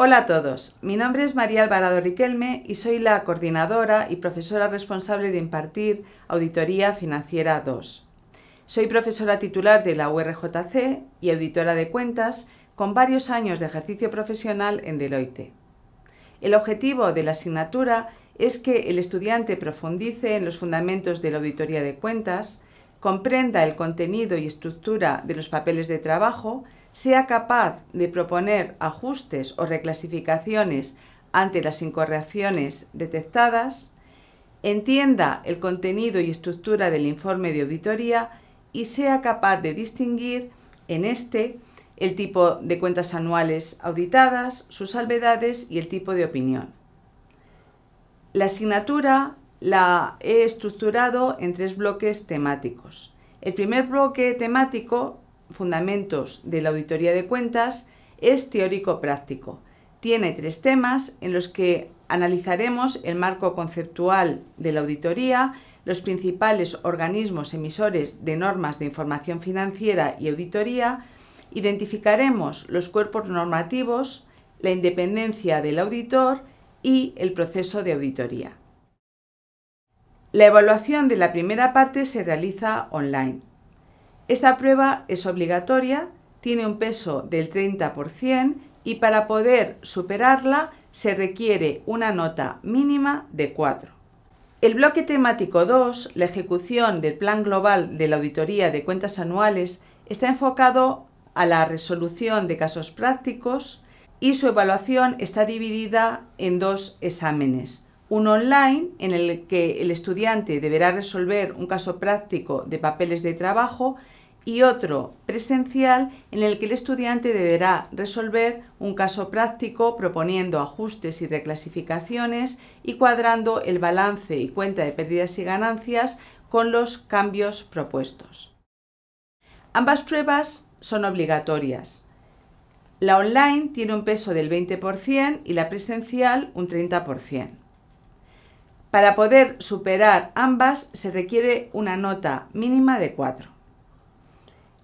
Hola a todos, mi nombre es María Alvarado Riquelme y soy la coordinadora y profesora responsable de impartir Auditoría Financiera 2. Soy profesora titular de la URJC y auditora de cuentas con varios años de ejercicio profesional en Deloitte. El objetivo de la asignatura es que el estudiante profundice en los fundamentos de la auditoría de cuentas, comprenda el contenido y estructura de los papeles de trabajo sea capaz de proponer ajustes o reclasificaciones ante las incorrecciones detectadas, entienda el contenido y estructura del informe de auditoría y sea capaz de distinguir en este el tipo de cuentas anuales auditadas, sus salvedades y el tipo de opinión. La asignatura la he estructurado en tres bloques temáticos. El primer bloque temático fundamentos de la auditoría de cuentas es teórico-práctico. Tiene tres temas en los que analizaremos el marco conceptual de la auditoría, los principales organismos emisores de normas de información financiera y auditoría, identificaremos los cuerpos normativos, la independencia del auditor y el proceso de auditoría. La evaluación de la primera parte se realiza online. Esta prueba es obligatoria, tiene un peso del 30% y para poder superarla se requiere una nota mínima de 4. El bloque temático 2, la ejecución del Plan Global de la Auditoría de Cuentas Anuales, está enfocado a la resolución de casos prácticos y su evaluación está dividida en dos exámenes. Uno online, en el que el estudiante deberá resolver un caso práctico de papeles de trabajo y otro presencial en el que el estudiante deberá resolver un caso práctico proponiendo ajustes y reclasificaciones y cuadrando el balance y cuenta de pérdidas y ganancias con los cambios propuestos. Ambas pruebas son obligatorias. La online tiene un peso del 20% y la presencial un 30%. Para poder superar ambas se requiere una nota mínima de 4.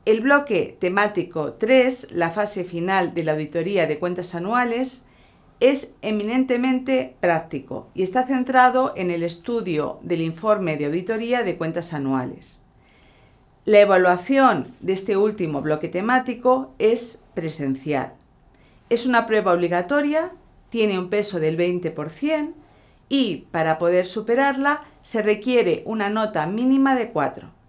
El bloque temático 3, la fase final de la auditoría de cuentas anuales, es eminentemente práctico y está centrado en el estudio del informe de auditoría de cuentas anuales. La evaluación de este último bloque temático es presencial. Es una prueba obligatoria, tiene un peso del 20% y para poder superarla se requiere una nota mínima de 4.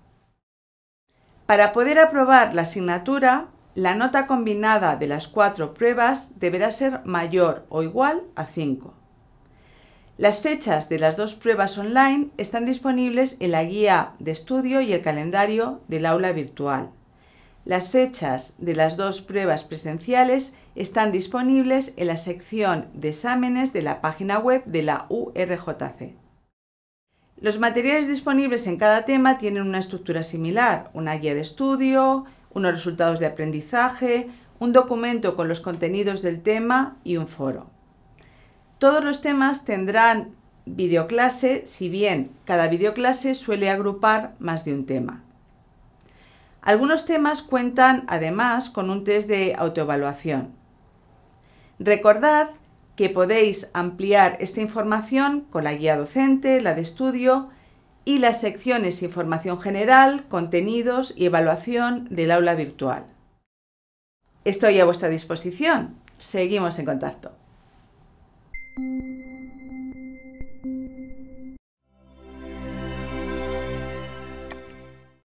Para poder aprobar la asignatura, la nota combinada de las cuatro pruebas deberá ser mayor o igual a 5. Las fechas de las dos pruebas online están disponibles en la guía de estudio y el calendario del aula virtual. Las fechas de las dos pruebas presenciales están disponibles en la sección de exámenes de la página web de la URJC. Los materiales disponibles en cada tema tienen una estructura similar, una guía de estudio, unos resultados de aprendizaje, un documento con los contenidos del tema y un foro. Todos los temas tendrán videoclase, si bien cada videoclase suele agrupar más de un tema. Algunos temas cuentan además con un test de autoevaluación. Recordad que podéis ampliar esta información con la guía docente, la de estudio y las secciones Información General, Contenidos y Evaluación del aula virtual. Estoy a vuestra disposición. Seguimos en contacto.